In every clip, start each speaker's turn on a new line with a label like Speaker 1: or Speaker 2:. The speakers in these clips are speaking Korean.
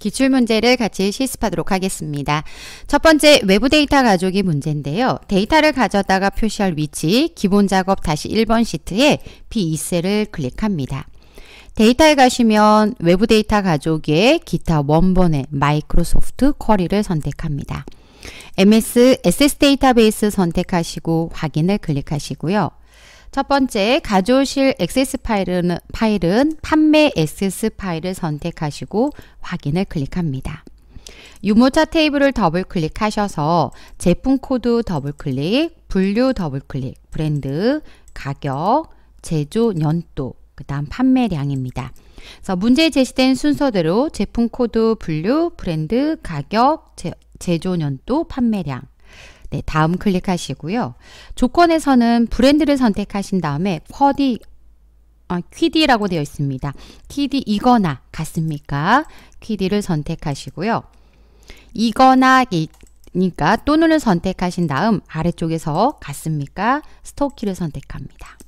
Speaker 1: 기출문제를 같이 실습하도록 하겠습니다. 첫 번째 외부 데이터 가족이 문제인데요. 데이터를 가져다가 표시할 위치, 기본 작업 다시 1번 시트에 B2셀을 클릭합니다. 데이터에 가시면 외부 데이터 가족의 기타 원본의 마이크로소프트 쿼리를 선택합니다. MS, SS 데이터베이스 선택하시고 확인을 클릭하시고요. 첫 번째, 가져오실 액세스 파일은, 파일은 판매 액세스 파일을 선택하시고 확인을 클릭합니다. 유모차 테이블을 더블 클릭하셔서 제품 코드 더블 클릭, 분류 더블 클릭, 브랜드, 가격, 제조 연도, 그 다음 판매량입니다. 그래서 문제에 제시된 순서대로 제품 코드, 분류, 브랜드, 가격, 제, 제조 연도, 판매량 네, 다음 클릭하시고요. 조건에서는 브랜드를 선택하신 다음에 쿼디 아, 퀴디라고 되어 있습니다. 퀴디 이거나 같습니까? 퀴디를 선택하시고요. 이거나니까 이 또는을 선택하신 다음 아래쪽에서 같습니까? 스토키를 선택합니다.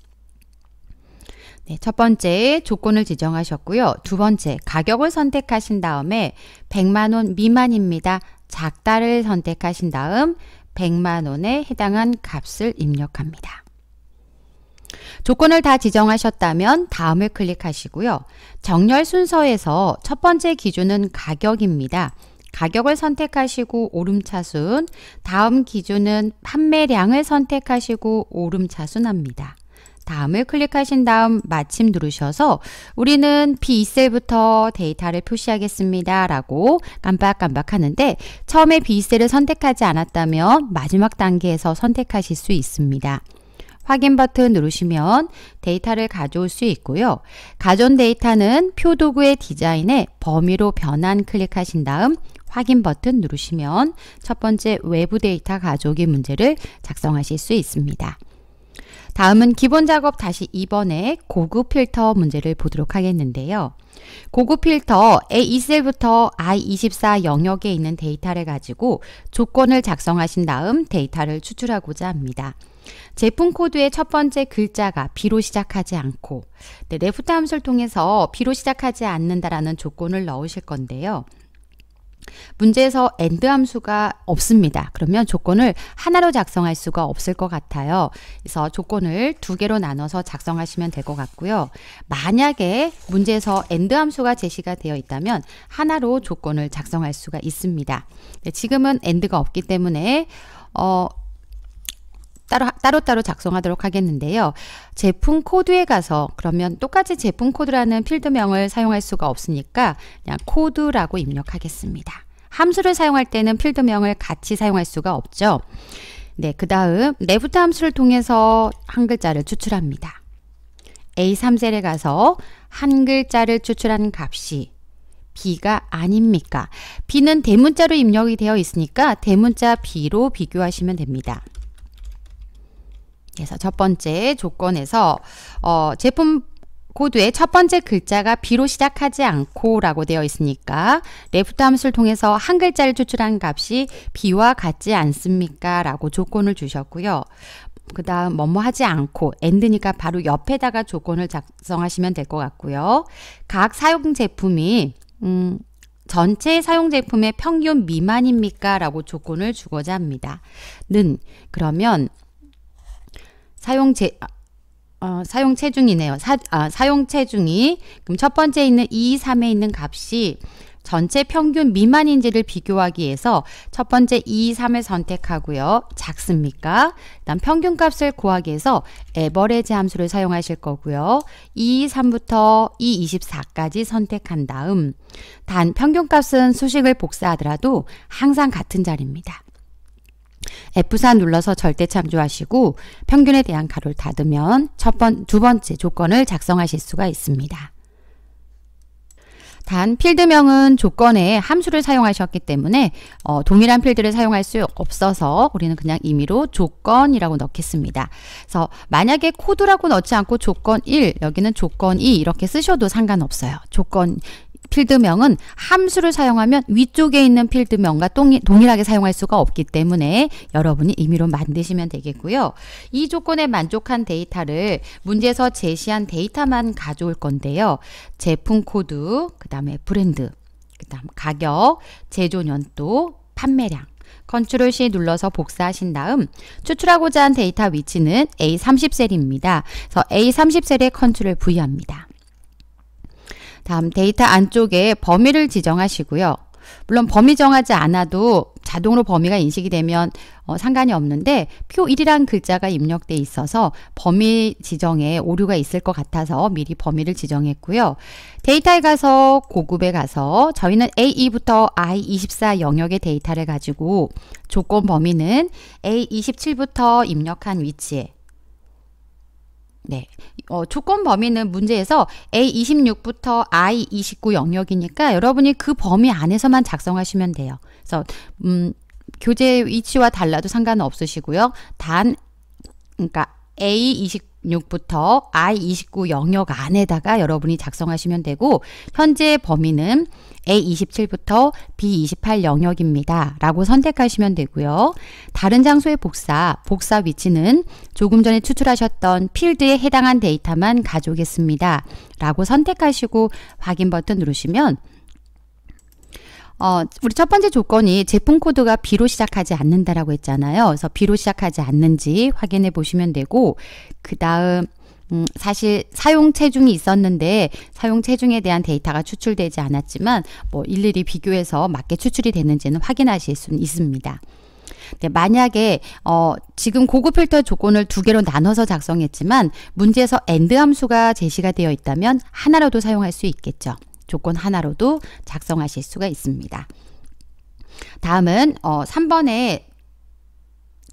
Speaker 1: 네, 첫 번째 조건을 지정하셨고요. 두 번째 가격을 선택하신 다음에 100만원 미만입니다. 작다를 선택하신 다음 100만 원에 해당한 값을 입력합니다. 조건을 다 지정하셨다면 다음을 클릭하시고요. 정렬 순서에서 첫 번째 기준은 가격입니다. 가격을 선택하시고 오름차순, 다음 기준은 판매량을 선택하시고 오름차순합니다. 다음을 클릭하신 다음 마침 누르셔서 우리는 b 셀부터 데이터를 표시하겠습니다. 라고 깜빡깜빡 하는데 처음에 b 셀을 선택하지 않았다면 마지막 단계에서 선택하실 수 있습니다. 확인 버튼 누르시면 데이터를 가져올 수 있고요. 가전 데이터는 표 도구의 디자인의 범위로 변환 클릭하신 다음 확인 버튼 누르시면 첫 번째 외부 데이터 가져오기 문제를 작성하실 수 있습니다. 다음은 기본 작업 다시 2번의 고급 필터 문제를 보도록 하겠는데요. 고급 필터 A2셀부터 e I24 영역에 있는 데이터를 가지고 조건을 작성하신 다음 데이터를 추출하고자 합니다. 제품 코드의 첫 번째 글자가 B로 시작하지 않고 네, 레프트 함수를 통해서 B로 시작하지 않는다라는 조건을 넣으실 건데요. 문제에서 and 함수가 없습니다. 그러면 조건을 하나로 작성할 수가 없을 것 같아요. 그래서 조건을 두 개로 나눠서 작성하시면 될 것 같고요. 만약에 문제에서 and 함수가 제시가 되어 있다면 하나로 조건을 작성할 수가 있습니다. 네, 지금은 and가 없기 때문에 어, 따로, 따로따로 작성하도록 하겠는데요. 제품 코드에 가서 그러면 똑같이 제품 코드라는 필드명을 사용할 수가 없으니까 그냥 코드라고 입력하겠습니다. 함수를 사용할 때는 필드명을 같이 사용할 수가 없죠. 네, 그 다음 레부터 함수를 통해서 한 글자를 추출합니다. A3셀에 가서 한 글자를 추출한 값이 B가 아닙니까? B는 대문자로 입력이 되어 있으니까 대문자 B로 비교하시면 됩니다. 그래서 첫 번째 조건에서 어, 제품 코드의 첫 번째 글자가 B로 시작하지 않고 라고 되어 있으니까 레프트 함수를 통해서 한 글자를 추출한 값이 B와 같지 않습니까? 라고 조건을 주셨고요. 그 다음 뭐뭐 하지 않고 엔드니까 바로 옆에다가 조건을 작성하시면 될 것 같고요. 각 사용 제품이 음, 전체 사용 제품의 평균 미만입니까? 라고 조건을 주고자 합니다. 는 그러면 사용 제 어, 사용 체중이네요. 사, 아, 사용 체중이 그럼 첫 번째 있는 2, 3에 있는 값이 전체 평균 미만인지를 비교하기 위해서 첫 번째 2, 3을 선택하고요. 작습니까? 그다음 평균 값을 구하기 위해서 에버레지 함수를 사용하실 거고요. 2, 3부터 2, 24까지 선택한 다음 단 평균 값은 수식을 복사하더라도 항상 같은 자리입니다. F4 눌러서 절대 참조하시고 평균에 대한 가로를 닫으면 첫 번, 두 번째 조건을 작성하실 수가 있습니다. 단 필드명은 조건에 함수를 사용하셨기 때문에 어, 동일한 필드를 사용할 수 없어서 우리는 그냥 임의로 조건이라고 넣겠습니다. 그래서 만약에 코드라고 넣지 않고 조건 1, 여기는 조건 2 이렇게 쓰셔도 상관없어요. 조건 필드명은 함수를 사용하면 위쪽에 있는 필드명과 동일하게 사용할 수가 없기 때문에 여러분이 임의로 만드시면 되겠고요. 이 조건에 만족한 데이터를 문제에서 제시한 데이터만 가져올 건데요. 제품 코드, 그 다음에 브랜드, 그 다음 가격, 제조 년도, 판매량, 컨트롤 C 눌러서 복사하신 다음 추출하고자 한 데이터 위치는 A30셀입니다. 그래서 A30셀에 컨트롤 V 합니다. 다음 데이터 안쪽에 범위를 지정하시고요. 물론 범위 정하지 않아도 자동으로 범위가 인식이 되면 어, 상관이 없는데 표 1이란 글자가 입력돼 있어서 범위 지정에 오류가 있을 것 같아서 미리 범위를 지정했고요. 데이터에 가서 고급에 가서 저희는 A2부터 I24 영역의 데이터를 가지고 조건 범위는 A27부터 입력한 위치에 네. 어, 조건 범위는 문제에서 A26부터 I29 영역이니까 여러분이 그 범위 안에서만 작성하시면 돼요. 그래서 음, 교재 위치와 달라도 상관없으시고요. 단 그러니까 A29 6부터 I29 영역 안에다가 여러분이 작성하시면 되고 현재 범위는 A27부터 B28 영역입니다. 라고 선택하시면 되고요. 다른 장소의 복사, 복사 위치는 조금 전에 추출하셨던 필드에 해당한 데이터만 가져오겠습니다. 라고 선택하시고 확인 버튼 누르시면 어, 우리 첫 번째 조건이 제품 코드가 B로 시작하지 않는다라고 했잖아요. 그래서 B로 시작하지 않는지 확인해 보시면 되고, 그 다음, 음, 사실 사용 체중이 있었는데 사용 체중에 대한 데이터가 추출되지 않았지만 뭐 일일이 비교해서 맞게 추출이 되는지는 확인하실 수는 있습니다. 네, 만약에 어, 지금 고급 필터 조건을 두 개로 나눠서 작성했지만 문제에서 AND 함수가 제시가 되어 있다면 하나라도 사용할 수 있겠죠. 조건 하나로도 작성하실 수가 있습니다. 다음은 어, 3번에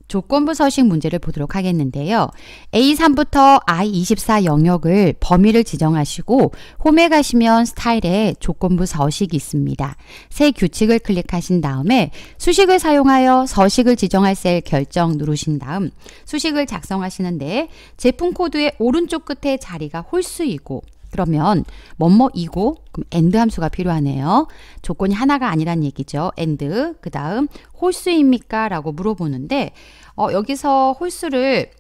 Speaker 1: 조건부 서식 문제를 보도록 하겠는데요. A3부터 I24 영역을 범위를 지정하시고 홈에 가시면 스타일에 조건부 서식이 있습니다. 새 규칙을 클릭하신 다음에 수식을 사용하여 서식을 지정할 셀 결정 누르신 다음 수식을 작성하시는데 제품 코드의 오른쪽 끝에 자리가 홀수이고 그러면 뭐뭐이고 엔드 함수가 필요하네요. 조건이 하나가 아니란 얘기죠. 엔드 그 다음 홀수입니까? 라고 물어보는데 어, 여기서 홀수를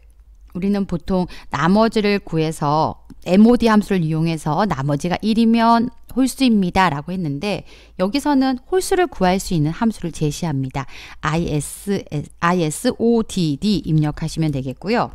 Speaker 1: 우리는 보통 나머지를 구해서 MOD 함수를 이용해서 나머지가 1이면 홀수입니다 라고 했는데 여기서는 홀수를 구할 수 있는 함수를 제시합니다. IS, ISODD 입력하시면 되겠고요.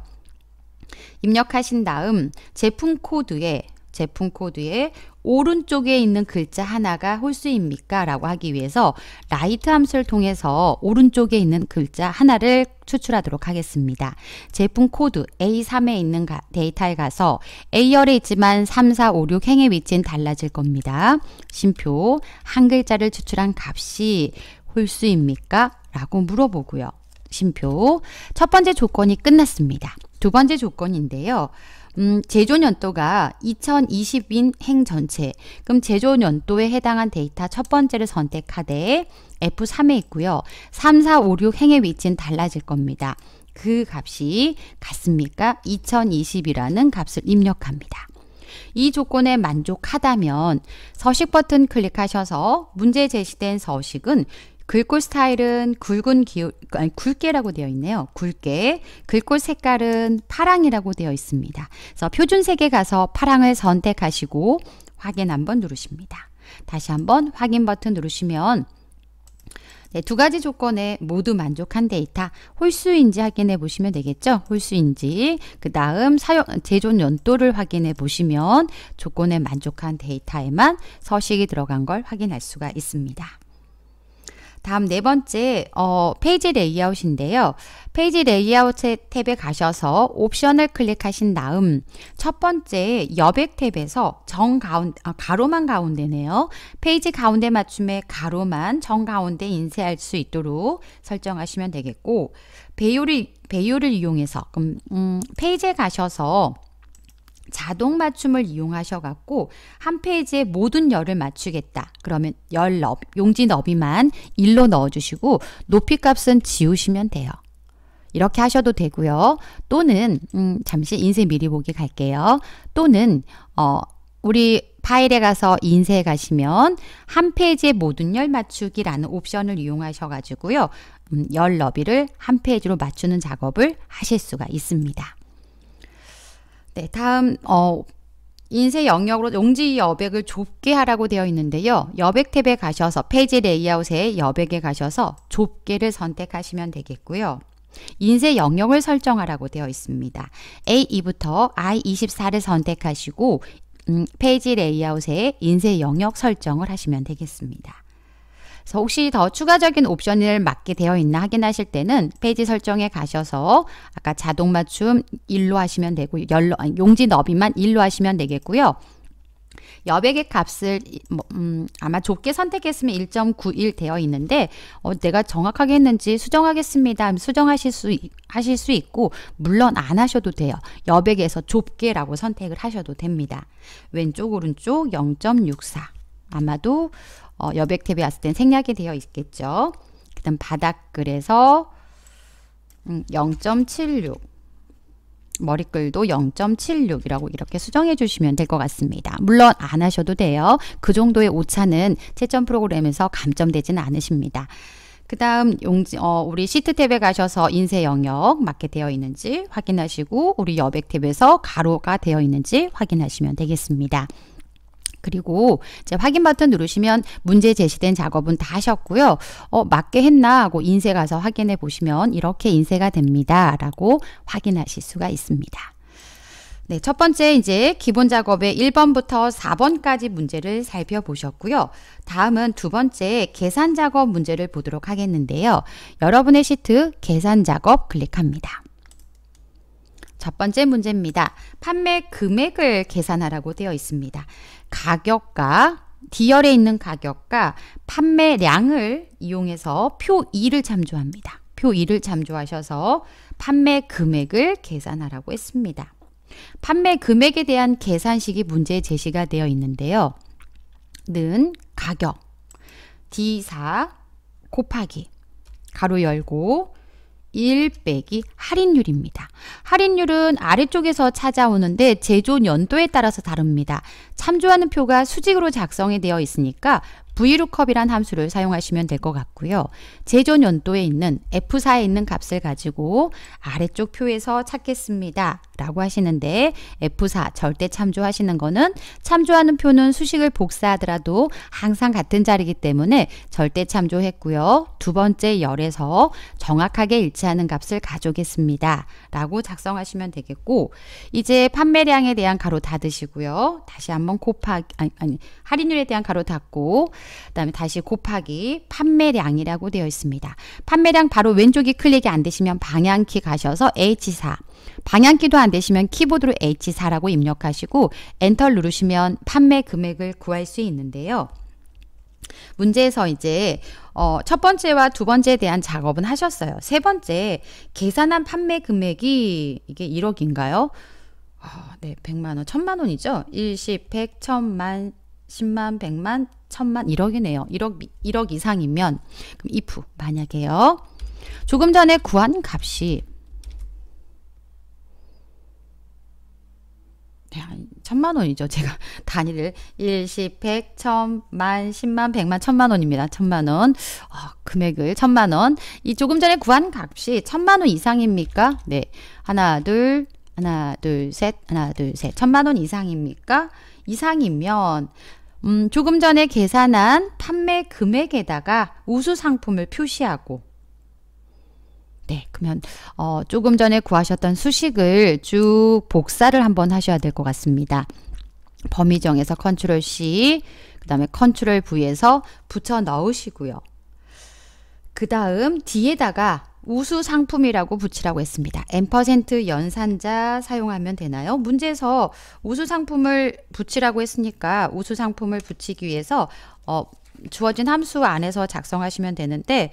Speaker 1: 입력하신 다음 제품 코드에 제품 코드에 오른쪽에 있는 글자 하나가 홀수입니까? 라고 하기 위해서 라이트 함수를 통해서 오른쪽에 있는 글자 하나를 추출하도록 하겠습니다. 제품 코드 A3에 있는 가, 데이터에 가서 A열에 있지만 3, 4, 5, 6 행의 위치는 달라질 겁니다. 심표 한 글자를 추출한 값이 홀수입니까? 라고 물어보고요. 심표 첫 번째 조건이 끝났습니다. 두 번째 조건인데요. 음, 제조년도가 2020인 행 전체. 그럼 제조년도에 해당한 데이터 첫 번째를 선택하되 F3에 있고요. 3, 4, 5, 6 행의 위치는 달라질 겁니다. 그 값이 같습니까? 2020이라는 값을 입력합니다. 이 조건에 만족하다면 서식 버튼 클릭하셔서 문제 제시된 서식은 글꼴 스타일은 굵은 기 아니, 굵게라고 되어 있네요. 굵게. 글꼴 색깔은 파랑이라고 되어 있습니다. 그래서 표준색에 가서 파랑을 선택하시고 확인 한번 누르십니다. 다시 한번 확인 버튼 누르시면 네, 두 가지 조건에 모두 만족한 데이터 홀수인지 확인해 보시면 되겠죠. 홀수인지 그 다음 사용 제존 연도를 확인해 보시면 조건에 만족한 데이터에만 서식이 들어간 걸 확인할 수가 있습니다. 다음 네 번째 어, 페이지 레이아웃인데요. 페이지 레이아웃 탭에 가셔서 옵션을 클릭하신 다음 첫 번째 여백 탭에서 정 가운데, 아, 가로만 가운데네요. 페이지 가운데 맞춤에 가로만 정 가운데 인쇄할 수 있도록 설정하시면 되겠고 배율이, 배율을 이용해서 그럼, 음, 페이지에 가셔서 자동 맞춤을 이용하셔갖고 한 페이지에 모든 열을 맞추겠다. 그러면 열 너비, 용지 너비만 1로 넣어주시고 높이 값은 지우시면 돼요. 이렇게 하셔도 되고요. 또는 음, 잠시 인쇄 미리 보기 갈게요. 또는 어, 우리 파일에 가서 인쇄 가시면 한페이지에 모든 열 맞추기라는 옵션을 이용하셔 가지고요. 음, 열 너비를 한 페이지로 맞추는 작업을 하실 수가 있습니다. 네, 다음 어 인쇄 영역으로 용지 여백을 좁게 하라고 되어 있는데요. 여백 탭에 가셔서 페이지 레이아웃에 여백에 가셔서 좁게를 선택하시면 되겠고요. 인쇄 영역을 설정하라고 되어 있습니다. A2부터 I24를 선택하시고 음, 페이지 레이아웃에 인쇄 영역 설정을 하시면 되겠습니다. 그래서 혹시 더 추가적인 옵션을 맞게 되어 있나 확인하실 때는 페이지 설정에 가셔서 아까 자동 맞춤 1로 하시면 되고 열로, 용지 너비만 1로 하시면 되겠고요. 여백의 값을 뭐, 음, 아마 좁게 선택했으면 1.91 되어 있는데 어, 내가 정확하게 했는지 수정하겠습니다. 수정하실 수 하실 수 있고 물론 안 하셔도 돼요. 여백에서 좁게라고 선택을 하셔도 됩니다. 왼쪽 오른쪽 0.64 아마도 어, 여백 탭에 왔을 땐 생략이 되어 있겠죠. 그 다음 바닥글에서 0.76 머리글도 0.76이라고 이렇게 수정해 주시면 될 것 같습니다. 물론 안 하셔도 돼요. 그 정도의 오차는 채점 프로그램에서 감점되지는 않으십니다. 그 다음 어, 우리 시트 탭에 가셔서 인쇄 영역 맞게 되어 있는지 확인하시고 우리 여백 탭에서 가로가 되어 있는지 확인하시면 되겠습니다. 그리고 이제 확인 버튼 누르시면 문제 제시된 작업은 다 하셨고요. 어, 맞게 했나 하고 인쇄 가서 확인해 보시면 이렇게 인쇄가 됩니다. 라고 확인하실 수가 있습니다. 네, 첫 번째 이제 기본 작업의 1번부터 4번까지 문제를 살펴보셨고요. 다음은 두 번째 계산 작업 문제를 보도록 하겠는데요. 여러분의 시트 계산 작업 클릭합니다. 첫 번째 문제입니다. 판매 금액을 계산하라고 되어 있습니다. 가격과 디열에 있는 가격과 판매량을 이용해서 표 2를 참조합니다. 표 2를 참조하셔서 판매 금액을 계산하라고 했습니다. 판매 금액에 대한 계산식이 문제에 제시가 되어 있는데요. 는 가격 D4 곱하기 가로 열고 1 빼기 할인율입니다. 할인율은 아래쪽에서 찾아오는데 제조 연도에 따라서 다릅니다. 참조하는 표가 수직으로 작성이 되어 있으니까 VLOOKUP이란 함수를 사용하시면 될 것 같고요. 제조 연도에 있는 F4에 있는 값을 가지고 아래쪽 표에서 찾겠습니다. 라고 하시는데 F4 절대 참조하시는 거는 참조하는 표는 수식을 복사하더라도 항상 같은 자리이기 때문에 절대 참조했고요. 두 번째 열에서 정확하게 일치하는 값을 가져오겠습니다. 라고 작성하시면 되겠고 이제 판매량에 대한 가로 닫으시고요. 다시 한번 곱하기 아니, 아니 할인율에 대한 가로 닫고 그다음에 다시 곱하기 판매량이라고 되어 있습니다. 판매량 바로 왼쪽이 클릭이 안 되시면 방향키 가셔서 H4 방향키도 안 되시면 키보드로 H4라고 입력하시고 엔터 누르시면 판매 금액을 구할 수 있는데요. 문제에서 이제 어, 첫 번째와 두 번째에 대한 작업은 하셨어요. 세 번째 계산한 판매 금액이 이게 1억인가요? 어, 아, 네, 100만 원, 1000만 원이죠. 1십, 100, 1000만, 10만, 100만, 1000만, 1억이네요. 1억 1억 이상이면 그럼 if 만약에요. 조금 전에 구한 값이 네, 천만 원이죠. 제가 단위를 일십, 백, 천, 만, 십만, 백만, 천만 원입니다. 천만 원. 어, 금액을 천만 원. 이 조금 전에 구한 값이 천만 원 이상입니까? 네. 하나, 둘, 하나, 둘, 셋, 하나, 둘, 셋. 천만 원 이상입니까? 이상이면 음, 조금 전에 계산한 판매 금액에다가 우수 상품을 표시하고 네, 그러면 어, 조금 전에 구하셨던 수식을 쭉 복사를 한번 하셔야 될 것 같습니다. 범위 정에서 컨트롤 C, 그 다음에 컨트롤 V에서 붙여 넣으시고요. 그 다음 뒤에다가 우수 상품이라고 붙이라고 했습니다. n% 연산자 사용하면 되나요? 문제에서 우수 상품을 붙이라고 했으니까 우수 상품을 붙이기 위해서 어, 주어진 함수 안에서 작성하시면 되는데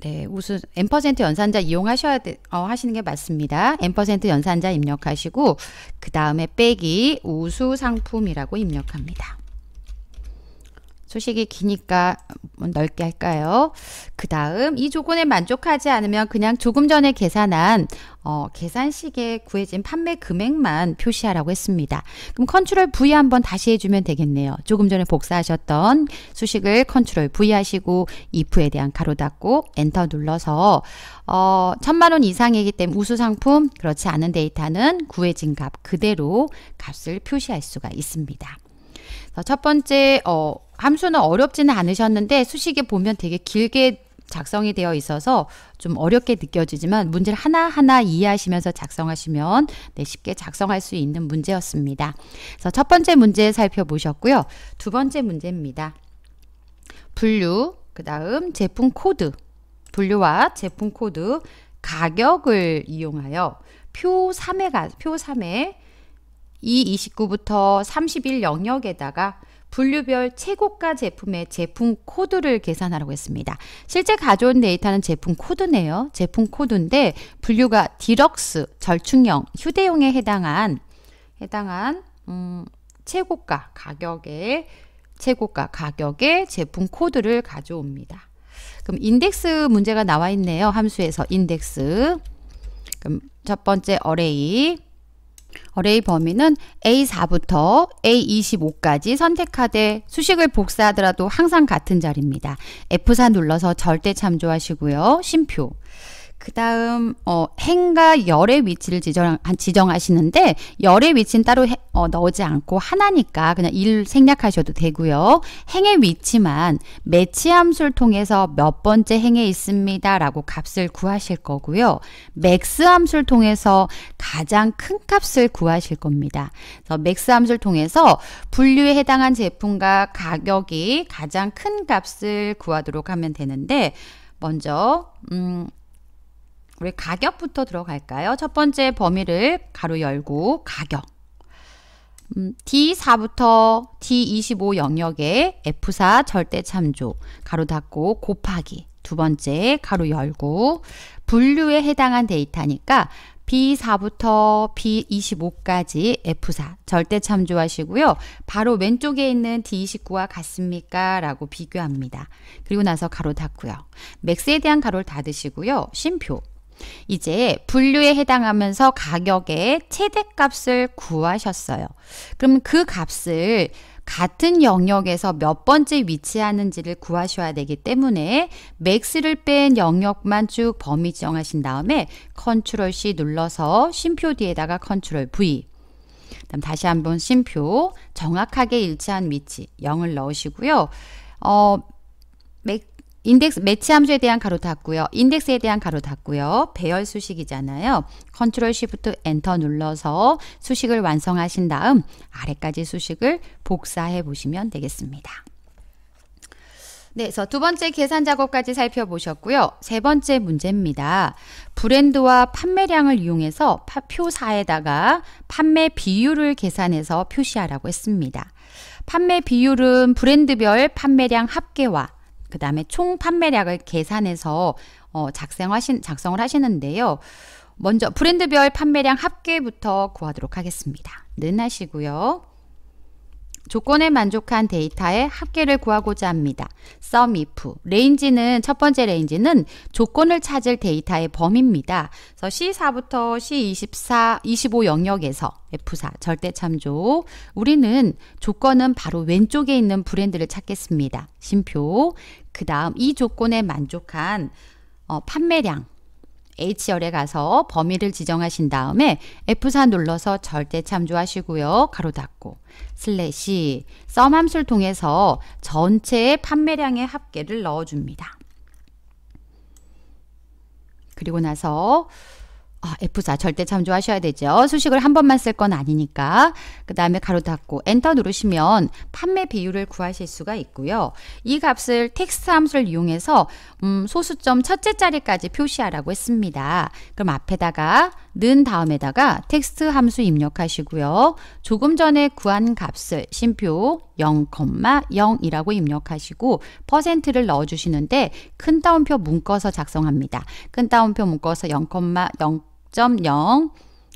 Speaker 1: 네, 우선 엠퍼센트 연산자 이용하셔야 되, 어, 하시는 게 맞습니다. 엠퍼센트 연산자 입력하시고 그 다음에 빼기 우수 상품이라고 입력합니다. 소식이 기니까 넓게 할까요? 그 다음 이 조건에 만족하지 않으면 그냥 조금 전에 계산한 어, 계산식에 구해진 판매 금액만 표시하라고 했습니다. 그럼 컨트롤 V 한번 다시 해주면 되겠네요. 조금 전에 복사하셨던 수식을 컨트롤 V 하시고 if에 대한 가로 닫고 엔터 눌러서 어, 천만 원 이상이기 때문에 우수 상품 그렇지 않은 데이터는 구해진 값 그대로 값을 표시할 수가 있습니다. 첫 번째 어, 함수는 어렵지는 않으셨는데 수식에 보면 되게 길게 작성이 되어 있어서 좀 어렵게 느껴지지만 문제를 하나하나 이해하시면서 작성하시면 네, 쉽게 작성할 수 있는 문제였습니다. 그래서 첫 번째 문제 살펴보셨고요. 두 번째 문제입니다. 분류, 그 다음 제품 코드, 분류와 제품 코드, 가격을 이용하여 표 3에, 가, 표 3에 229부터 31 영역에다가 분류별 최고가 제품의 제품 코드를 계산하라고 했습니다. 실제 가져온 데이터는 제품 코드네요. 제품 코드인데 분류가 디럭스, 절충형, 휴대용에 해당한 해당한 음, 최고가 가격의 최고가 가격의 제품 코드를 가져옵니다. 그럼 인덱스 문제가 나와 있네요. 함수에서 인덱스. 그럼 첫 번째 어레이 어레이 범위는 A4부터 A25까지 선택하되 수식을 복사하더라도 항상 같은 자리입니다. F4 눌러서 절대 참조하시고요. 심표 그 다음 어, 행과 열의 위치를 지정, 지정하시는데 열의 위치는 따로 해, 어, 넣지 않고 하나니까 그냥 일 생략하셔도 되고요. 행의 위치만 매치함수를 통해서 몇 번째 행에 있습니다 라고 값을 구하실 거고요. 맥스함수를 통해서 가장 큰 값을 구하실 겁니다. 맥스함수를 통해서 분류에 해당한 제품과 가격이 가장 큰 값을 구하도록 하면 되는데 먼저 음, 우리 가격부터 들어갈까요? 첫 번째 범위를 가로 열고 가격. 음, D4부터 D25 영역에 F4 절대 참조 가로 닫고 곱하기 두 번째 가로 열고 분류에 해당한 데이터니까 B4부터 B25까지 F4 절대 참조하시고요. 바로 왼쪽에 있는 D29와 같습니까? 라고 비교합니다. 그리고 나서 가로 닫고요. 맥스에 대한 가로를 닫으시고요. 심표 이제 분류에 해당하면서 가격의 최대값을 구하셨어요. 그럼 그 값을 같은 영역에서 몇 번째 위치하는지를 구하셔야 되기 때문에 맥스를 뺀 영역만 쭉 범위 지정하신 다음에 컨트롤 C 눌러서 쉼표 뒤에다가 컨트롤 V 다음 다시 한번 쉼표 정확하게 일치한 위치 0을 넣으시고요. 어, 맥, 인덱스 매치 함수에 대한 가로 닫고요. 인덱스에 대한 가로 닫고요. 배열 수식이잖아요. 컨트롤 쉬프트 엔터 눌러서 수식을 완성하신 다음 아래까지 수식을 복사해 보시면 되겠습니다. 네, 그래서 두 번째 계산 작업까지 살펴보셨고요. 세 번째 문제입니다. 브랜드와 판매량을 이용해서 표사에다가 판매 비율을 계산해서 표시하라고 했습니다. 판매 비율은 브랜드별 판매량 합계와 그 다음에 총 판매량을 계산해서 어, 작성하신, 작성을 하시는데요. 먼저 브랜드별 판매량 합계부터 구하도록 하겠습니다. 는 하시고요. 조건에 만족한 데이터의 합계를 구하고자 합니다. sum if 레인지는 첫 번째 레인지는 조건을 찾을 데이터의 범위입니다. 그래서 C4부터 C24, 25 영역에서 F4 절대 참조. 우리는 조건은 바로 왼쪽에 있는 브랜드를 찾겠습니다. 심표. 그다음 이 조건에 만족한 어, 판매량 H열에 가서 범위를 지정하신 다음에 F4 눌러서 절대 참조하시고요. 가로 닫고 슬래시 썸 함수를 통해서 전체의 판매량의 합계를 넣어줍니다. 그리고 나서 아, F4 절대 참조하셔야 되죠. 수식을 한 번만 쓸 건 아니니까. 그 다음에 가로 닫고 엔터 누르시면 판매 비율을 구하실 수가 있고요. 이 값을 텍스트 함수를 이용해서 음, 소수점 첫째 자리까지 표시하라고 했습니다. 그럼 앞에다가 는 다음에다가 텍스트 함수 입력하시고요. 조금 전에 구한 값을 심표 0,0이라고 입력하시고 퍼센트를 넣어주시는데 큰 따옴표 묶어서 작성합니다. 큰 따옴표 묶어서 0,0 0.0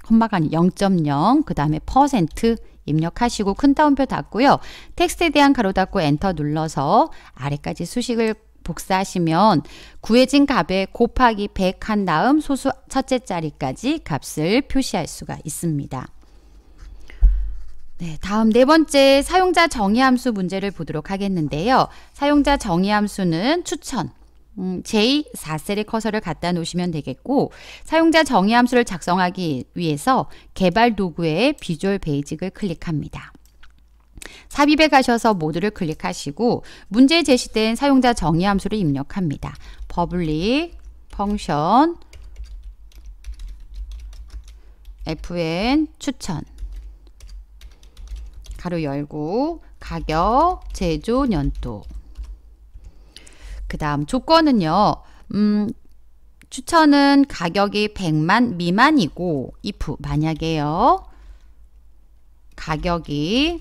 Speaker 1: 콤마가 0.0그 다음에 퍼센트 입력하시고 큰 따옴표 닫고요. 텍스트에 대한 가로 닫고 엔터 눌러서 아래까지 수식을 복사하시면 구해진 값에 곱하기 100 한 다음 소수 첫째 자리까지 값을 표시할 수가 있습니다. 네, 다음 네 번째 사용자 정의 함수 문제를 보도록 하겠는데요. 사용자 정의 함수는 추천, 음, J4셀의 커서를 갖다 놓으시면 되겠고 사용자 정의 함수를 작성하기 위해서 개발 도구의 비주얼 베이직을 클릭합니다. 삽입에 가셔서 모드를 클릭하시고 문제 제시된 사용자 정의 함수를 입력합니다. p u b l i fn 추천 가로 열고 가격, 제조, 연도 그 다음 조건은요. 음, 추천은 가격이 100만 미만이고 if 만약에요. 가격이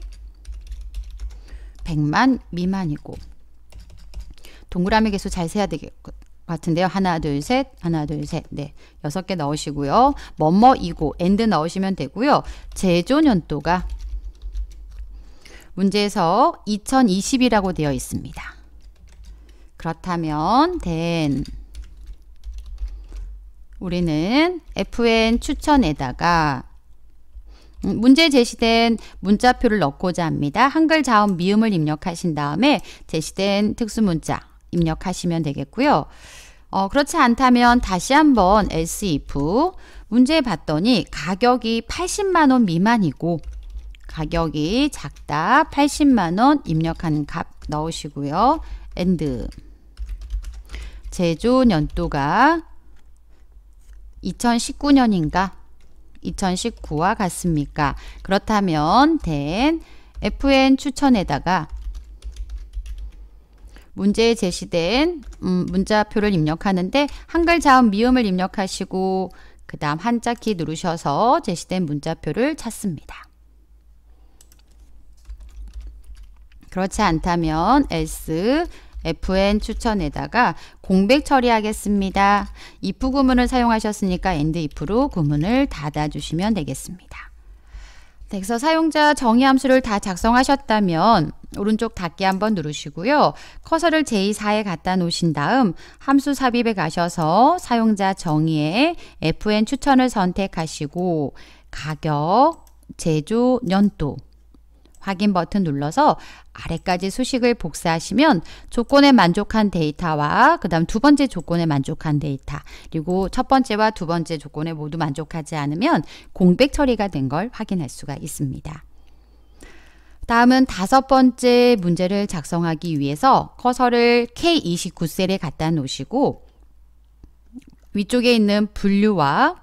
Speaker 1: 100만 미만이고 동그라미 개수 잘 세야 되겠 같은데요. 하나, 둘, 셋, 하나, 둘, 셋, 네. 여섯 개 넣으시고요. 뭐뭐이고, 엔드 넣으시면 되고요. 제조년도가 문제에서 2020이라고 되어 있습니다. 그렇다면 then 우리는 fn 추천에다가 음, 문제 제시된 문자표를 넣고자 합니다. 한글 자음 미음을 입력하신 다음에 제시된 특수문자 입력하시면 되겠고요. 어, 그렇지 않다면 다시 한번 SIF 문제 봤더니 가격이 80만원 미만이고 가격이 작다 80만원 입력한 값 넣으시고요. 엔드 제조 연도가 2019년인가? 2019와 같습니까? 그렇다면 된 FN 추천에다가 문제에 제시된 음, 문자표를 입력하는데 한글 자음 미음을 입력하시고 그 다음 한자키 누르셔서 제시된 문자표를 찾습니다. 그렇지 않다면 S, FN 추천에다가 공백 처리하겠습니다. if 구문을 사용하셨으니까 and if로 구문을 닫아주시면 되겠습니다. 네, 그래서 사용자 정의 함수를 다 작성하셨다면 오른쪽 닫기 한번 누르시고요. 커서를 제2에 갖다 놓으신 다음 함수 삽입에 가셔서 사용자 정의에 FN 추천을 선택하시고 가격, 제조, 연도 확인 버튼 눌러서 아래까지 수식을 복사하시면 조건에 만족한 데이터와 그 다음 두 번째 조건에 만족한 데이터 그리고 첫 번째와 두 번째 조건에 모두 만족하지 않으면 공백 처리가 된 걸 확인할 수가 있습니다. 다음은 다섯 번째 문제를 작성하기 위해서 커서를 K29셀에 갖다 놓으시고 위쪽에 있는 분류와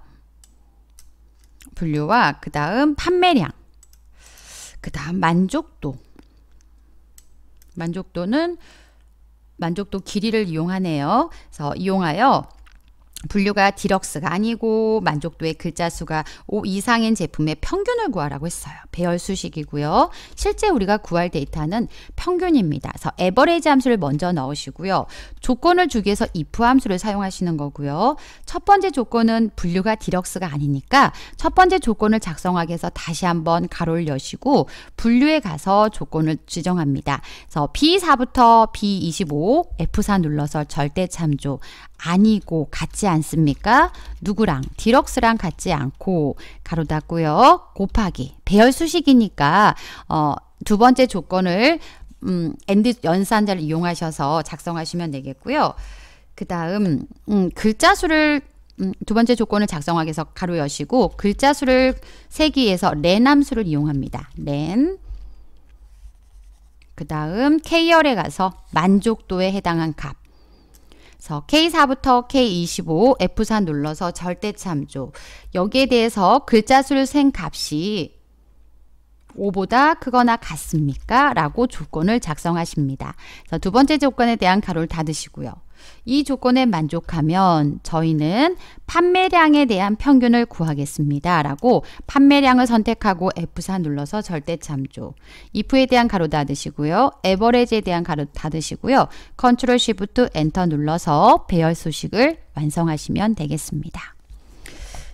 Speaker 1: 분류와 그 다음 판매량 그 다음 만족도. 만족도는 만족도 길이를 이용하네요. 그래서 이용하여 분류가 디럭스가 아니고 만족도의 글자 수가 5 이상인 제품의 평균을 구하라고 했어요. 배열 수식이고요. 실제 우리가 구할 데이터는 평균입니다. 그래서 에버레이지 함수를 먼저 넣으시고요. 조건을 주기 위해서 if 함수를 사용하시는 거고요. 첫 번째 조건은 분류가 디럭스가 아니니까 첫 번째 조건을 작성하기 위해서 다시 한번 가로를 여시고 분류에 가서 조건을 지정합니다. 그래서 B4부터 B25 F4 눌러서 절대 참조 아니고 같지 않습니까? 누구랑? 디럭스랑 같지 않고 가로 닫고요. 곱하기 배열 수식이니까 어, 두 번째 조건을 음, 엔드 연산자를 이용하셔서 작성하시면 되겠고요. 그 다음 음, 글자 수를 음, 두 번째 조건을 작성하기 위해서 가로 여시고 글자 수를 세기 위해서 렌 함수를 이용합니다. 렌. 그 다음 K열에 가서 만족도에 해당한 값. 그래서 K4부터 K25 F4 눌러서 절대참조 여기에 대해서 글자수생 값이 5보다 크거나 같습니까? 라고 조건을 작성하십니다. 두 번째 조건에 대한 가로를 닫으시고요. 이 조건에 만족하면 저희는 판매량에 대한 평균을 구하겠습니다. 라고 판매량을 선택하고 F4 눌러서 절대 참조. if에 대한 가로 닫으시고요. average에 대한 가로 닫으시고요. 컨트롤 쉬프트 엔터 눌러서 배열 소식을 완성하시면 되겠습니다.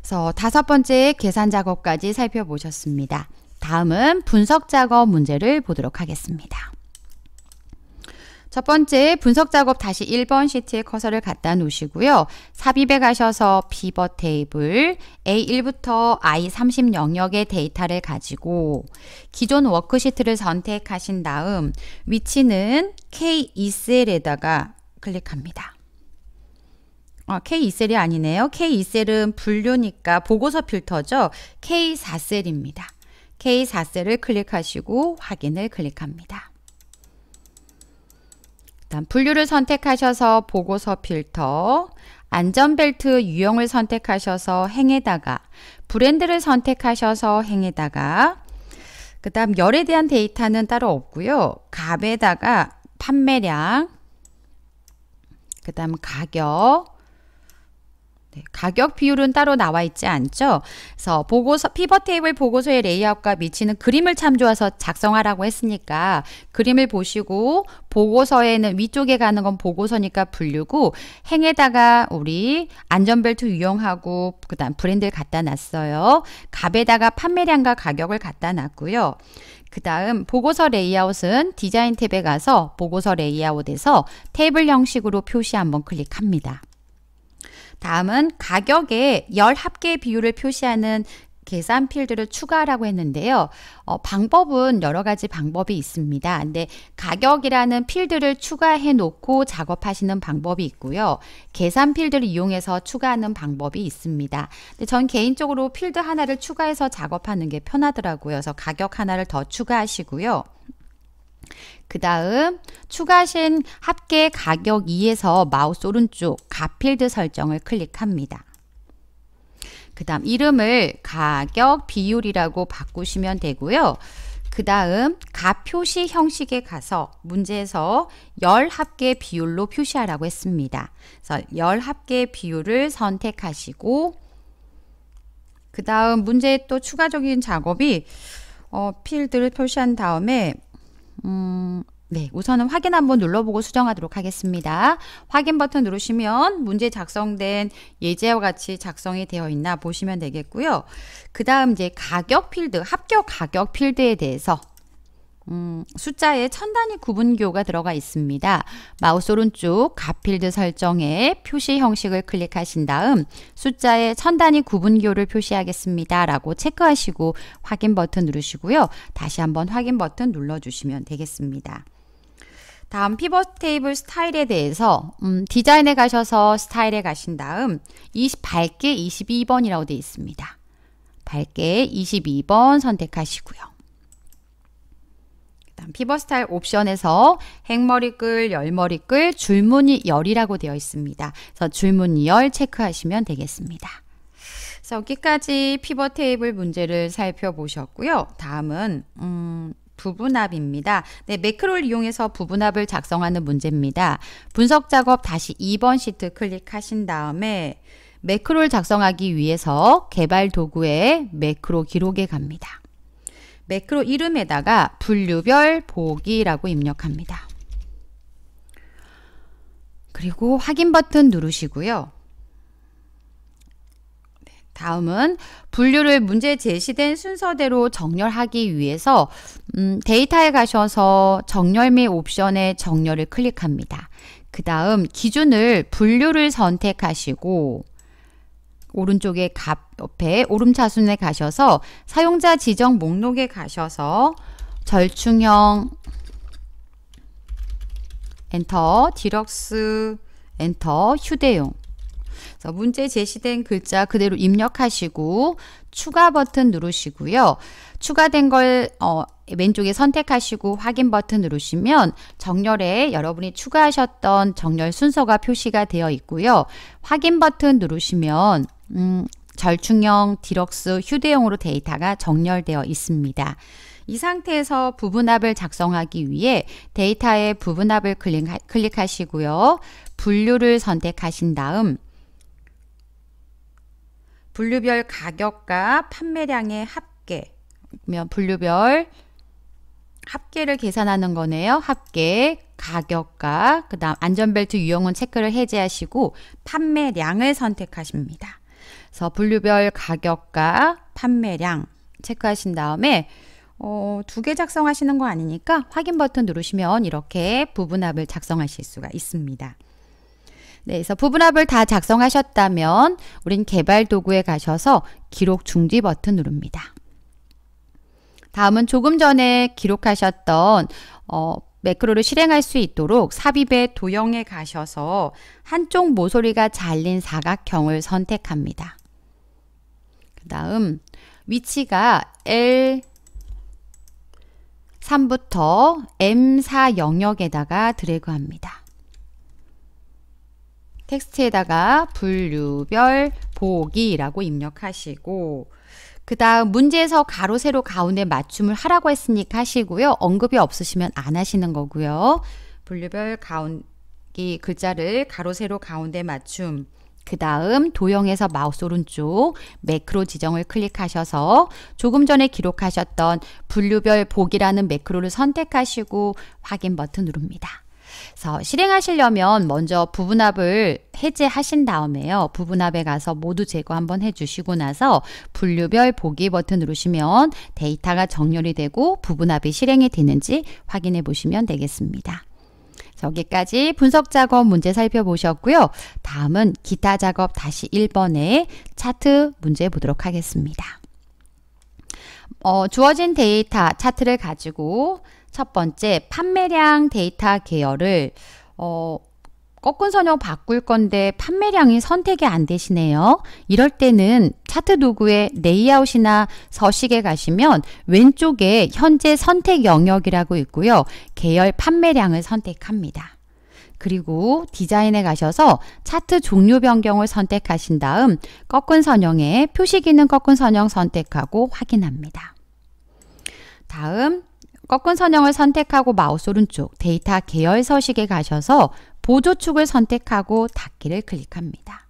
Speaker 1: 그래서 다섯 번째 계산 작업까지 살펴보셨습니다. 다음은 분석 작업 문제를 보도록 하겠습니다. 첫 번째 분석 작업 다시 1번 시트에 커서를 갖다 놓으시고요. 삽입에 가셔서 피벗 테이블 A1부터 I30 영역의 데이터를 가지고 기존 워크시트를 선택하신 다음 위치는 K2셀에다가 클릭합니다. 아, 어, K2셀이 아니네요. K2셀은 분류니까 보고서 필터죠. K4셀입니다. K4셀을 클릭하시고 확인을 클릭합니다. 일단 분류를 선택하셔서 보고서 필터, 안전벨트 유형을 선택하셔서 행에다가, 브랜드를 선택하셔서 행에다가, 그 다음 열에 대한 데이터는 따로 없고요. 값에다가 판매량, 그 다음 가격, 네, 가격 비율은 따로 나와 있지 않죠. 그래서 보고서 피벗 테이블 보고서의 레이아웃과 미치는 그림을 참조해서 작성하라고 했으니까 그림을 보시고 보고서에는 위쪽에 가는 건 보고서니까 분류고 행에다가 우리 안전벨트 유형하고 그다음 브랜드를 갖다 놨어요. 갑에다가 판매량과 가격을 갖다 놨고요. 그 다음 보고서 레이아웃은 디자인 탭에 가서 보고서 레이아웃에서 테이블 형식으로 표시 한번 클릭합니다. 다음은 가격에 열 합계 비율을 표시하는 계산 필드를 추가하라고 했는데요. 어, 방법은 여러 가지 방법이 있습니다. 근데 가격이라는 필드를 추가해 놓고 작업하시는 방법이 있고요. 계산 필드를 이용해서 추가하는 방법이 있습니다. 근데 전 개인적으로 필드 하나를 추가해서 작업하는 게 편하더라고요. 그래서 가격 하나를 더 추가하시고요. 그 다음 추가신 하 합계 가격 2에서 마우스 오른쪽 가필드 설정을 클릭합니다. 그 다음 이름을 가격 비율이라고 바꾸시면 되고요. 그 다음 가표시 형식에 가서 문제에서 열 합계 비율로 표시하라고 했습니다. 그래서 열 합계 비율을 선택하시고 그 다음 문제에 또 추가적인 작업이 어, 필드를 표시한 다음에 음, 네, 우선은 확인 한번 눌러보고 수정하도록 하겠습니다. 확인 버튼 누르시면 문제 작성된 예제와 같이 작성이 되어 있나 보시면 되겠고요. 그 다음 이제 가격 필드, 합격 가격 필드에 대해서 음, 숫자에 천 단위 구분교가 들어가 있습니다. 마우스 오른쪽 가필드 설정에 표시 형식을 클릭하신 다음 숫자에 천 단위 구분교를 표시하겠습니다. 라고 체크하시고 확인 버튼 누르시고요. 다시 한번 확인 버튼 눌러주시면 되겠습니다. 다음 피벗 테이블 스타일에 대해서 음, 디자인에 가셔서 스타일에 가신 다음 20, 밝게 22번이라고 되어 있습니다. 밝게 22번 선택하시고요. 피버 스타일 옵션에서 행머리글, 열머리글, 줄무늬 열이라고 되어 있습니다. 그래서 줄무늬 열 체크하시면 되겠습니다. 자, 여기까지 피버 테이블 문제를 살펴보셨고요. 다음은 음, 부분합입니다. 네, 매크로를 이용해서 부분합을 작성하는 문제입니다. 분석 작업 다시 2번 시트 클릭하신 다음에 매크로를 작성하기 위해서 개발 도구에 매크로 기록에 갑니다. 매크로 이름에다가 분류별 보기라고 입력합니다. 그리고 확인 버튼 누르시고요. 네, 다음은 분류를 문제 제시된 순서대로 정렬하기 위해서 음, 데이터에 가셔서 정렬 및 옵션의 정렬을 클릭합니다. 그 다음 기준을 분류를 선택하시고 오른쪽에 갑 옆에 오름차순에 가셔서 사용자 지정 목록에 가셔서 절충형 엔터 디럭스 엔터 휴대용 그래서 문제 제시된 글자 그대로 입력하시고 추가 버튼 누르시고요. 추가된 걸 어, 왼쪽에 선택하시고 확인 버튼 누르시면 정렬에 여러분이 추가하셨던 정렬 순서가 표시가 되어 있고요. 확인 버튼 누르시면 음, 절충형, 디럭스, 휴대용으로 데이터가 정렬되어 있습니다. 이 상태에서 부분합을 작성하기 위해 데이터의 부분합을 클릭하, 클릭하시고요. 분류를 선택하신 다음 분류별 가격과 판매량의 합계. 면 분류별 합계를 계산하는 거네요. 합계, 가격과 그다음 안전벨트 유형은 체크를 해제하시고 판매량을 선택하십니다. 그래서 분류별 가격과 판매량 체크하신 다음에 어, 두 개 작성하시는 거 아니니까 확인 버튼 누르시면 이렇게 부분합을 작성하실 수가 있습니다. 네, 그래서 부분합을 다 작성하셨다면 우린 개발 도구에 가셔서 기록 중지 버튼 누릅니다. 다음은 조금 전에 기록하셨던 어, 매크로를 실행할 수 있도록 삽입의 도형에 가셔서 한쪽 모서리가 잘린 사각형을 선택합니다. 그 다음 위치가 L 3부터 M4 영역에다가 드래그합니다. 텍스트에다가 분류별 보기라고 입력하시고 그 다음 문제에서 가로 세로 가운데 맞춤을 하라고 했으니까 하시고요. 언급이 없으시면 안 하시는 거고요. 분류별 가운데 글자를 가로 세로 가운데 맞춤 그 다음 도형에서 마우스 오른쪽 매크로 지정을 클릭하셔서 조금 전에 기록하셨던 분류별 보기라는 매크로를 선택하시고 확인 버튼 누릅니다. 그래서 실행하시려면 먼저 부분합을 해제하신 다음에요. 부분합에 가서 모두 제거 한번 해주시고 나서 분류별 보기 버튼 누르시면 데이터가 정렬이 되고 부분합이 실행이 되는지 확인해 보시면 되겠습니다. 여기까지 분석 작업 문제 살펴보셨고요. 다음은 기타 작업 다시 1번에 차트 문제 보도록 하겠습니다. 어, 주어진 데이터 차트를 가지고 첫 번째, 판매량 데이터 계열을 어, 꺾은 선형 바꿀 건데 판매량이 선택이 안 되시네요. 이럴 때는 차트 도구의 레이아웃이나 서식에 가시면 왼쪽에 현재 선택 영역이라고 있고요. 계열 판매량을 선택합니다. 그리고 디자인에 가셔서 차트 종류 변경을 선택하신 다음 꺾은 선형에 표시 기능 꺾은 선형 선택하고 확인합니다. 다음 꺾은 선형을 선택하고 마우스 오른쪽 데이터 계열 서식에 가셔서 보조축을 선택하고 닫기를 클릭합니다.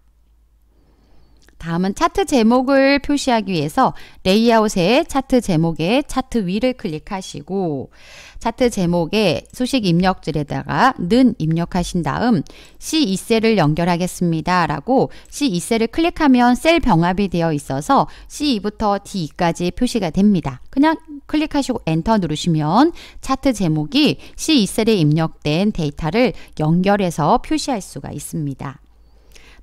Speaker 1: 다음은 차트 제목을 표시하기 위해서 레이아웃의 차트 제목의 차트 위를 클릭하시고 차트 제목에 수식 입력줄에다가는 입력하신 다음 C2셀을 연결하겠습니다. 라고 C2셀을 클릭하면 셀 병합이 되어 있어서 C2부터 D2까지 표시가 됩니다. 그냥 클릭하시고 엔터 누르시면 차트 제목이 C2셀에 입력된 데이터를 연결해서 표시할 수가 있습니다.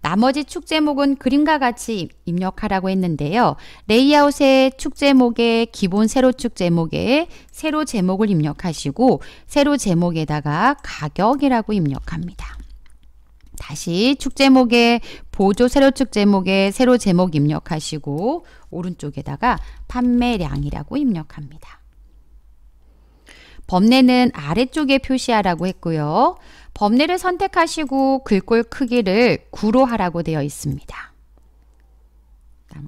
Speaker 1: 나머지 축제목은 그림과 같이 입력하라고 했는데요. 레이아웃에 축제목에 기본 세로 축제목에 세로 제목을 입력하시고 세로 제목에다가 가격이라고 입력합니다. 다시 축제목에 보조 세로축 제목에 세로 제목 입력하시고 오른쪽에다가 판매량이라고 입력합니다. 범례는 아래쪽에 표시하라고 했고요. 범례를 선택하시고 글꼴 크기를 9로 하라고 되어 있습니다.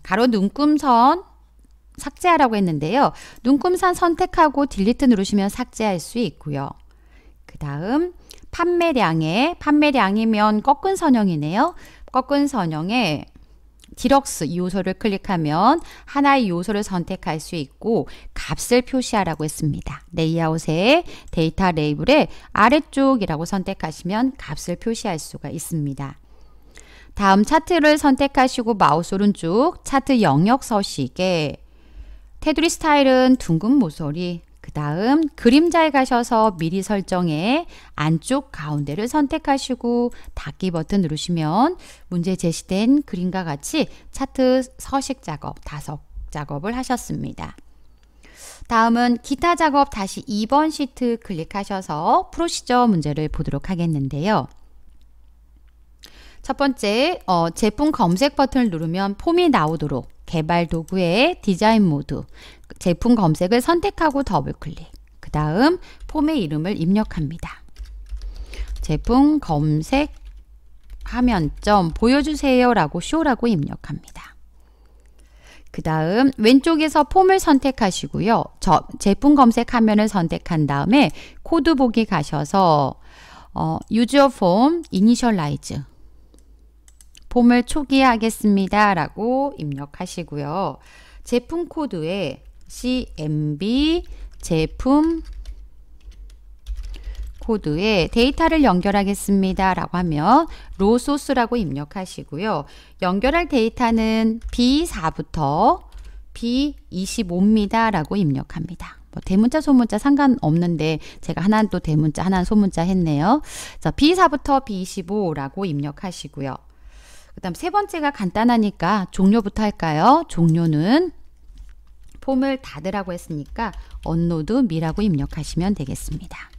Speaker 1: 가로 눈금선 삭제하라고 했는데요. 눈금선 선택하고 딜리트 누르시면 삭제할 수 있고요. 그 다음 판매량에 판매량이면 꺾은 선형이네요. 꺾은 선형에 디럭스 이 요소를 클릭하면 하나의 요소를 선택할 수 있고 값을 표시하라고 했습니다. 레이아웃의 데이터 레이블에 아래쪽이라고 선택하시면 값을 표시할 수가 있습니다. 다음 차트를 선택하시고 마우스 오른쪽 차트 영역 서식에 테두리 스타일은 둥근 모서리 그 다음 그림자에 가셔서 미리 설정에 안쪽 가운데를 선택하시고 닫기 버튼 누르시면 문제 제시된 그림과 같이 차트 서식 작업 다섯 작업을 하셨습니다. 다음은 기타 작업 다시 2번 시트 클릭하셔서 프로시저 문제를 보도록 하겠는데요. 첫 번째, 어, 제품 검색 버튼을 누르면 폼이 나오도록 개발 도구의 디자인 모드, 제품 검색을 선택하고 더블 클릭. 그 다음 폼의 이름을 입력합니다. 제품 검색 화면 점 보여주세요 라고 쇼라고 입력합니다. 그 다음 왼쪽에서 폼을 선택하시고요. 저, 제품 검색 화면을 선택한 다음에 코드 보기 가셔서 어, 유저 폼 이니셜라이즈 봄을 초기하겠습니다. 라고 입력하시고요. 제품 코드에 CMB 제품 코드에 데이터를 연결하겠습니다. 라고 하면 로 소스라고 입력하시고요. 연결할 데이터는 B4부터 B25입니다. 라고 입력합니다. 뭐 대문자 소문자 상관없는데 제가 하나는 또 대문자 하나는 소문자 했네요. 자, B4부터 B25라고 입력하시고요. 그 다음 세 번째가 간단하니까 종료부터 할까요? 종료는 폼을 닫으라고 했으니까 언노드 미라고 입력하시면 되겠습니다.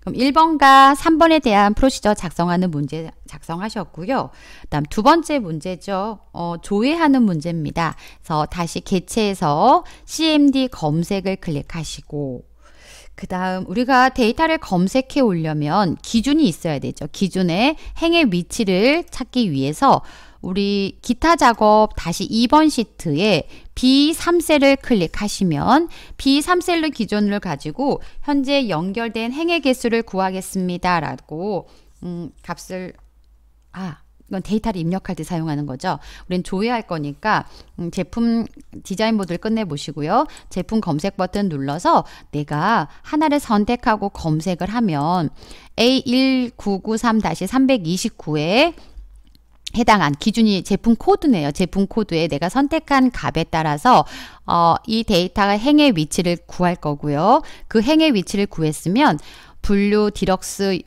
Speaker 1: 그럼 1번과 3번에 대한 프로시저 작성하는 문제 작성하셨고요. 그다음 두 번째 문제죠. 어, 조회하는 문제입니다. 그래서 다시 개체에서 CMD 검색을 클릭하시고 그 다음 우리가 데이터를 검색해 오려면 기준이 있어야 되죠. 기준의 행의 위치를 찾기 위해서 우리 기타 작업 다시 2번 시트에 B3셀을 클릭하시면 B3셀을 기준을 가지고 현재 연결된 행의 개수를 구하겠습니다. 라고 음, 값을 아 이건 데이터를 입력할 때 사용하는 거죠. 우린 조회할 거니까 음, 제품 디자인 모드를 끝내보시고요. 제품 검색 버튼 눌러서 내가 하나를 선택하고 검색을 하면 A1993-329에 해당한 기준이 제품 코드네요. 제품 코드에 내가 선택한 값에 따라서 어, 이 데이터가 행의 위치를 구할 거고요. 그 행의 위치를 구했으면 분류 디럭스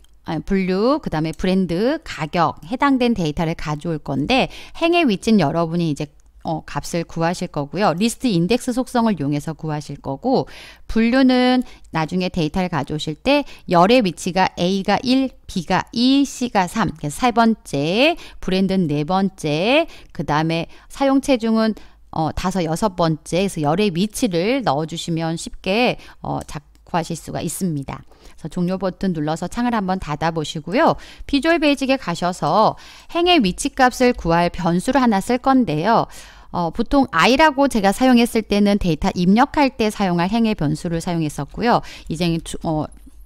Speaker 1: 분류, 그 다음에 브랜드, 가격, 해당된 데이터를 가져올 건데 행의 위치는 여러분이 이제 어, 값을 구하실 거고요. 리스트 인덱스 속성을 이용해서 구하실 거고 분류는 나중에 데이터를 가져오실 때 열의 위치가 A가 1, B가 2, C가 3 그래서 세 번째, 브랜드는 네 번째, 그 다음에 사용 체중은 어, 다섯, 여섯 번째, 그래서 열의 위치를 넣어주시면 쉽게 어, 작구하실 수가 있습니다. 종료 버튼 눌러서 창을 한번 닫아보시고요. 비주얼 베이직에 가셔서 행의 위치값을 구할 변수를 하나 쓸 건데요. 어, 보통 i라고 제가 사용했을 때는 데이터 입력할 때 사용할 행의 변수를 사용했었고요. 이제 어,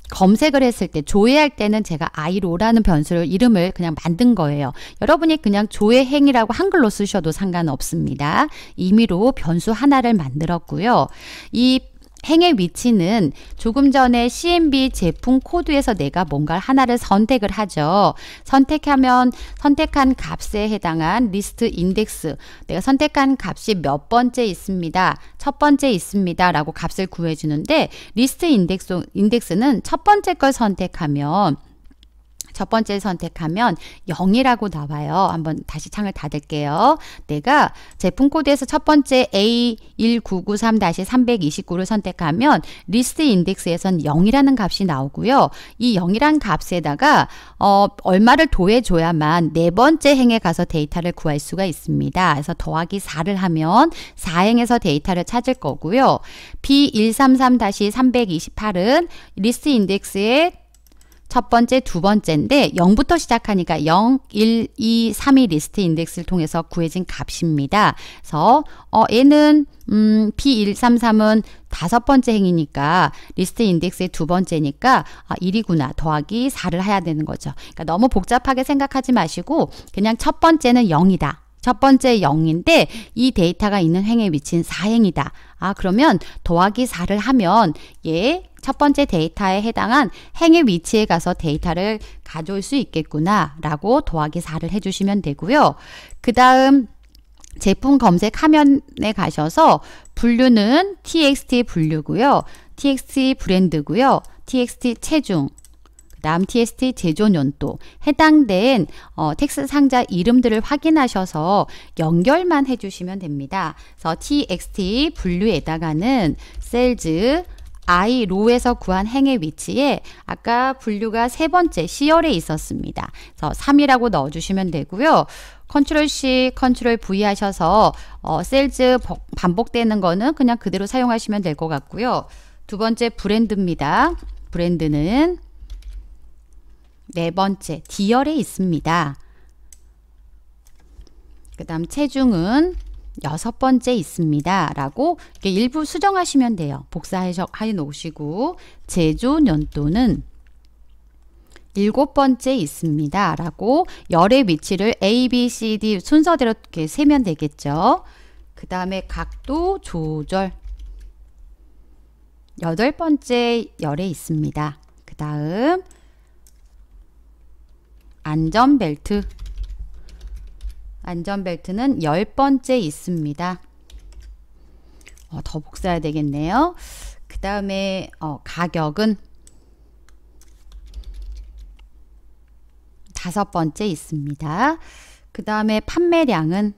Speaker 1: 검색을 했을 때 조회할 때는 제가 i 로라는 변수를 이름을 그냥 만든 거예요. 여러분이 그냥 조회행이라고 한글로 쓰셔도 상관없습니다. 임의로 변수 하나를 만들었고요. 이 행의 위치는 조금 전에 CMB 제품 코드에서 내가 뭔가 를 하나를 선택을 하죠. 선택하면 선택한 값에 해당한 리스트 인덱스 내가 선택한 값이 몇 번째 있습니다. 첫 번째 있습니다. 라고 값을 구해주는데 리스트 인덱스, 인덱스는 첫 번째 걸 선택하면 첫 번째 선택하면 0이라고 나와요. 한번 다시 창을 닫을게요. 내가 제품 코드에서 첫 번째 A1993-329를 선택하면 리스트 인덱스에선 0이라는 값이 나오고요. 이 0이란 값에다가 어, 얼마를 도해줘야만네 번째 행에 가서 데이터를 구할 수가 있습니다. 그래서 더하기 4를 하면 4행에서 데이터를 찾을 거고요. B133-328은 리스트 인덱스에 첫 번째, 두 번째인데 0부터 시작하니까 0, 1, 2, 3이 리스트 인덱스를 통해서 구해진 값입니다. 그래서 어, 얘는 음, P133은 다섯 번째 행이니까 리스트 인덱스의 두 번째니까 아, 1이구나 더하기 4를 해야 되는 거죠. 그러니까 너무 복잡하게 생각하지 마시고 그냥 첫 번째는 0이다. 첫 번째 0인데 이 데이터가 있는 행에 미친 4행이다. 아 그러면 더하기 4를 하면 얘첫 번째 데이터에 해당한 행의 위치에 가서 데이터를 가져올 수 있겠구나라고 더하기 4를 해주시면 되고요. 그 다음 제품 검색 화면에 가셔서 분류는 txt 분류고요. txt 브랜드고요. txt 체중, 그 다음 TST 제조 년도 해당된 어, 텍스 상자 이름들을 확인하셔서 연결만 해주시면 됩니다. 그래서 TXT 분류에다가는 셀즈 I 로에서 구한 행의 위치에 아까 분류가 세 번째 시열에 있었습니다. 그래서 3이라고 넣어주시면 되고요. 컨트롤 C, 컨트롤 V 하셔서 어, 셀즈 반복되는 거는 그냥 그대로 사용하시면 될 것 같고요. 두 번째 브랜드입니다. 브랜드는 네 번째 디열에 있습니다. 그 다음 체중은 여섯 번째 있습니다. 라고 이렇게 일부 수정하시면 돼요. 복사해 놓으시고 제조 연도는 일곱 번째 있습니다. 라고 열의 위치를 A, B, C, D 순서대로 이렇게 세면 되겠죠. 그 다음에 각도 조절 여덟 번째 열에 있습니다. 그 다음 안전벨트 안전벨트는 열번째 있습니다. 어, 더 복사해야 되겠네요. 그 다음에 어, 가격은 다섯 번째 있습니다. 그 다음에 판매량은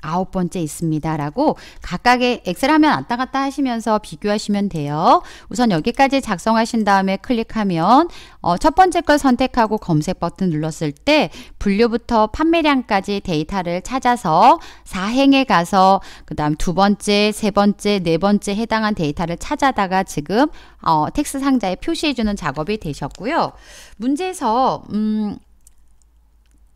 Speaker 1: 아홉 번째 있습니다. 라고 각각의 엑셀 화면 왔다 갔다 하시면서 비교하시면 돼요. 우선 여기까지 작성하신 다음에 클릭하면 어, 첫 번째 걸 선택하고 검색 버튼 눌렀을 때 분류부터 판매량까지 데이터를 찾아서 사행에 가서 그 다음 두 번째, 세 번째, 네 번째 해당한 데이터를 찾아다가 지금 어, 텍스 상자에 표시해주는 작업이 되셨고요. 문제에서 음,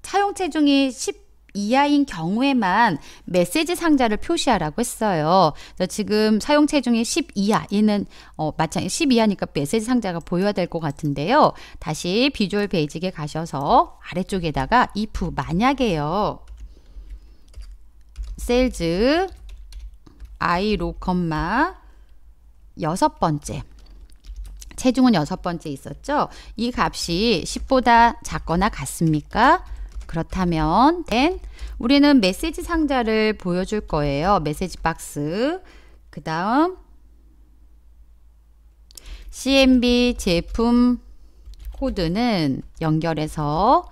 Speaker 1: 차용 체중이 10 이하인 경우에만 메시지 상자를 표시하라고 했어요. 지금 사용체 중에 10 이하, 얘는 어, 마찬10 이하니까 메시지 상자가 보여야 될 것 같은데요. 다시 비주얼 베이직에 가셔서 아래쪽에다가 if 만약에요. 셀즈 i로 컴마 여섯 번째 체중은 여섯 번째 있었죠? 이 값이 10보다 작거나 같습니까? 그렇다면 then 네. 우리는 메시지 상자를 보여줄 거예요. 메시지 박스. 그 다음 CMB 제품 코드는 연결해서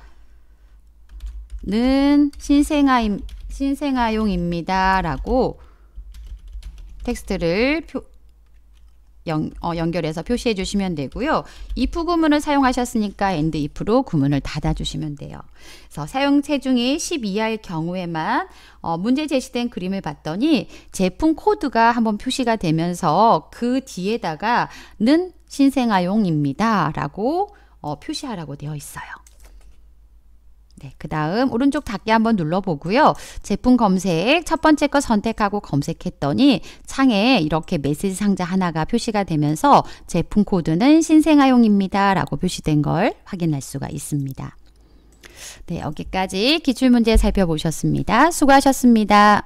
Speaker 1: 는 신생아, 신생아용입니다. 라고 텍스트를 표, 연, 어, 결해서 표시해 주시면 되고요. if 구문을 사용하셨으니까 and if로 구문을 닫아 주시면 돼요. 그래서 사용 체중이 10 이하일 경우에만 어, 문제 제시된 그림을 봤더니 제품 코드가 한번 표시가 되면서 그 뒤에다가는 신생아용입니다. 라고 어, 표시하라고 되어 있어요. 네, 그 다음 오른쪽 닫기 한번 눌러보고요. 제품 검색 첫 번째 거 선택하고 검색했더니 창에 이렇게 메시지 상자 하나가 표시가 되면서 제품 코드는 신생아용입니다. 라고 표시된 걸 확인할 수가 있습니다. 네, 여기까지 기출문제 살펴보셨습니다. 수고하셨습니다.